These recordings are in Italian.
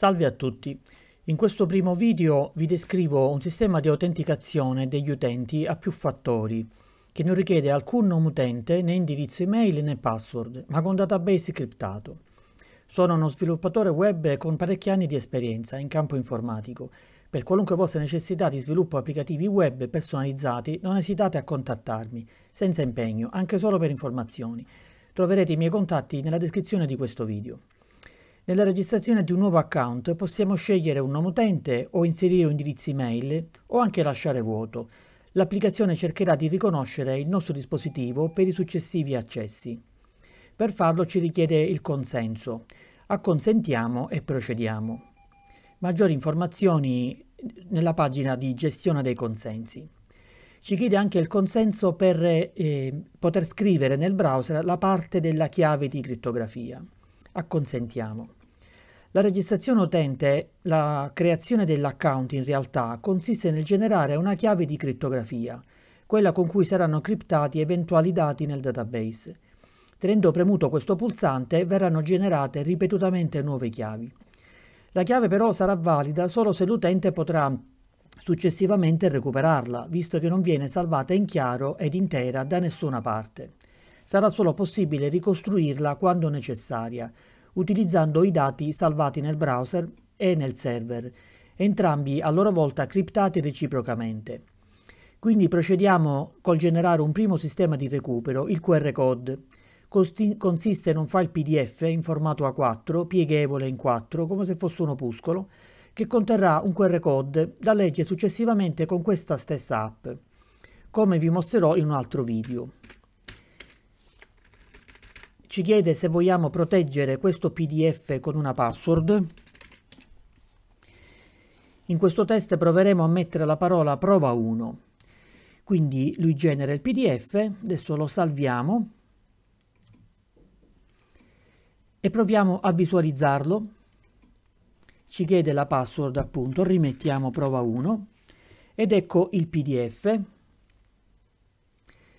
Salve a tutti! In questo primo video vi descrivo un sistema di autenticazione degli utenti a più fattori che non richiede alcun nome utente né indirizzo email né password, ma con database criptato. Sono uno sviluppatore web con parecchi anni di esperienza in campo informatico. Per qualunque vostra necessità di sviluppo applicativi web personalizzati non esitate a contattarmi, senza impegno, anche solo per informazioni. Troverete i miei contatti nella descrizione di questo video. Nella registrazione di un nuovo account possiamo scegliere un nome utente o inserire un indirizzo email o anche lasciare vuoto. L'applicazione cercherà di riconoscere il nostro dispositivo per i successivi accessi. Per farlo ci richiede il consenso. Acconsentiamo e procediamo. Maggiori informazioni nella pagina di gestione dei consensi. Ci chiede anche il consenso per eh, poter scrivere nel browser la parte della chiave di criptografia. Acconsentiamo. La registrazione utente, la creazione dell'account in realtà, consiste nel generare una chiave di criptografia, quella con cui saranno criptati eventuali dati nel database. Tenendo premuto questo pulsante verranno generate ripetutamente nuove chiavi. La chiave però sarà valida solo se l'utente potrà successivamente recuperarla, visto che non viene salvata in chiaro ed intera da nessuna parte. Sarà solo possibile ricostruirla quando necessaria, utilizzando i dati salvati nel browser e nel server, entrambi a loro volta criptati reciprocamente. Quindi procediamo col generare un primo sistema di recupero, il QR code. consiste in un file PDF in formato A4, pieghevole in 4, come se fosse un opuscolo, che conterrà un QR code da leggere successivamente con questa stessa app, come vi mostrerò in un altro video ci chiede se vogliamo proteggere questo PDF con una password. In questo test proveremo a mettere la parola prova 1. Quindi lui genera il PDF, adesso lo salviamo e proviamo a visualizzarlo. Ci chiede la password appunto, rimettiamo prova 1 ed ecco il PDF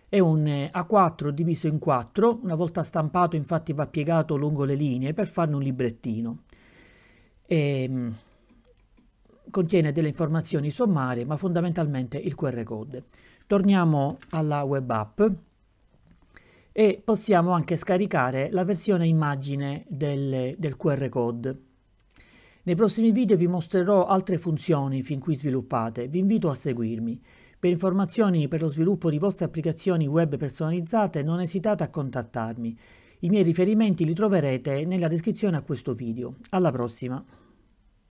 è un eh, A4 diviso in 4, una volta stampato infatti va piegato lungo le linee per farne un librettino. E, ehm, contiene delle informazioni sommarie, ma fondamentalmente il QR code. Torniamo alla web app e possiamo anche scaricare la versione immagine del, del QR code. Nei prossimi video vi mostrerò altre funzioni fin qui sviluppate, vi invito a seguirmi. Per informazioni per lo sviluppo di vostre applicazioni web personalizzate non esitate a contattarmi. I miei riferimenti li troverete nella descrizione a questo video. Alla prossima!